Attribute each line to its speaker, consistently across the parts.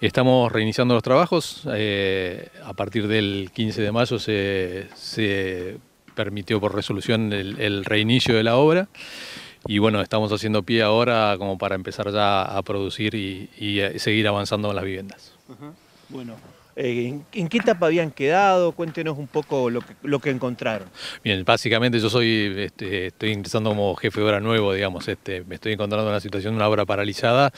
Speaker 1: Estamos reiniciando los trabajos. Eh, a partir del 15 de mayo se, permitió por resolución el, reinicio de la obra. Y bueno, estamos haciendo pie ahora como para empezar ya a producir y, seguir avanzando en las viviendas.
Speaker 2: Bueno, eh, ¿en, qué etapa habían quedado? Cuéntenos un poco lo que, encontraron.
Speaker 1: Bien, básicamente yo soy, este, estoy ingresando como jefe de obra nuevo, digamos, este, me estoy encontrando en una situación de una obra paralizada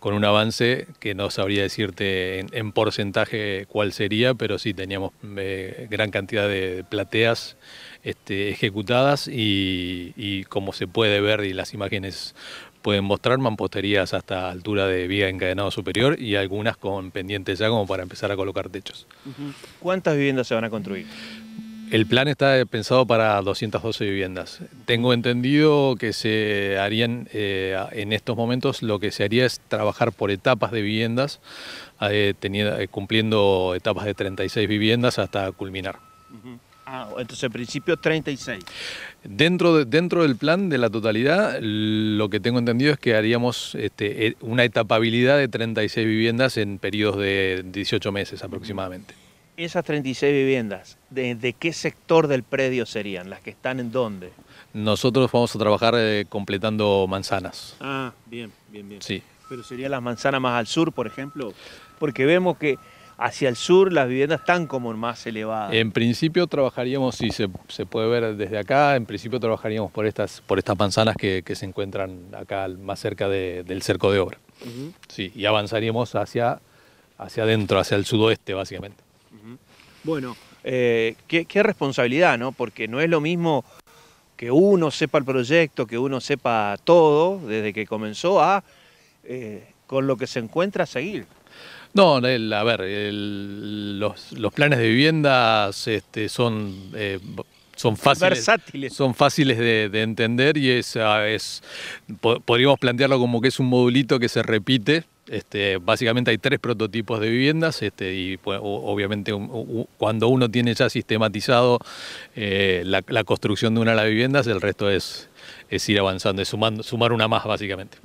Speaker 1: con un avance que no sabría decirte en, porcentaje cuál sería, pero sí teníamos eh, gran cantidad de plateas este, ejecutadas y, como se puede ver y las imágenes pueden mostrar, mamposterías hasta altura de vía encadenado superior y algunas con pendientes ya como para empezar a colocar techos.
Speaker 2: ¿Cuántas viviendas se van a construir?
Speaker 1: El plan está pensado para 212 viviendas. Tengo entendido que se harían eh, en estos momentos lo que se haría es trabajar por etapas de viviendas, eh, eh, cumpliendo etapas de 36 viviendas hasta culminar.
Speaker 2: Ah, entonces en principio 36.
Speaker 1: Dentro, de, dentro del plan de la totalidad, lo que tengo entendido es que haríamos este, eh, una etapabilidad de 36 viviendas en periodos de 18 meses aproximadamente.
Speaker 2: Esas 36 viviendas, ¿de, qué sector del predio serían? ¿Las que están en dónde?
Speaker 1: Nosotros vamos a trabajar eh, completando manzanas.
Speaker 2: Ah, bien, bien, bien. Sí. Pero serían las manzanas más al sur, por ejemplo, porque vemos que hacia el sur las viviendas están como más elevadas.
Speaker 1: En principio trabajaríamos, si se, puede ver desde acá, en principio trabajaríamos por estas, por estas manzanas que, se encuentran acá más cerca del cerco de obra. Sí, y avanzaríamos hacia, hacia adentro, hacia el sudoeste básicamente.
Speaker 2: Bueno, eh, qué, responsabilidad, ¿no? Porque no es lo mismo que uno sepa el proyecto, que uno sepa todo desde que comenzó a eh, con lo que se encuentra a seguir.
Speaker 1: No, a ver, los, planes de viviendas este, son, eh, son fáciles. Versátiles. Son fáciles de, entender y es, ah, es, podríamos plantearlo como que es un modulito que se repite. Este, básicamente hay tres prototipos de viviendas este, y obviamente cuando uno tiene ya sistematizado eh, la, construcción de una de las viviendas, el resto es, es ir avanzando,
Speaker 2: es sumar una más básicamente.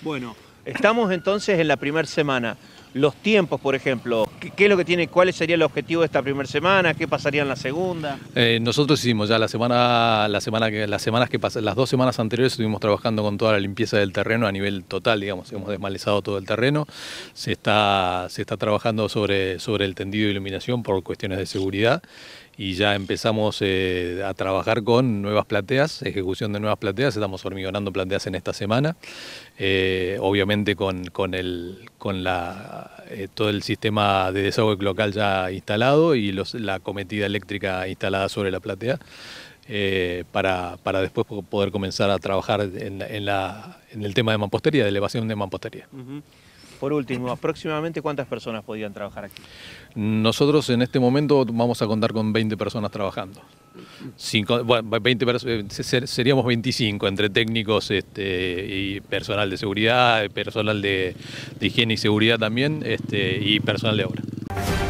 Speaker 2: Bueno, estamos entonces en la primera semana los tiempos, por ejemplo? ¿Qué, es lo que tiene, cuál sería el objetivo de esta primera semana? ¿Qué pasaría en la segunda?
Speaker 1: Eh, nosotros hicimos ya la semana, la semana que, las semanas que las dos semanas anteriores estuvimos trabajando con toda la limpieza del terreno a nivel total, digamos, hemos desmalezado todo el terreno. Se está, se está trabajando sobre, sobre el tendido de iluminación por cuestiones de seguridad y ya empezamos eh, a trabajar con nuevas plateas, ejecución de nuevas plateas, estamos hormigonando plateas en esta semana, eh, obviamente con, el, con la, eh, todo el sistema de desagüe local ya instalado y los, la cometida eléctrica instalada sobre la platea. Para, después poder comenzar a trabajar en, el tema de mampostería, de elevación de mampostería.
Speaker 2: Por último, aproximadamente cuántas personas podían trabajar aquí.
Speaker 1: Nosotros en este momento vamos a contar con 20 personas trabajando. Eh, seríamos 25 entre técnicos este, y personal de seguridad, personal de, higiene y seguridad también este, y personal de obra.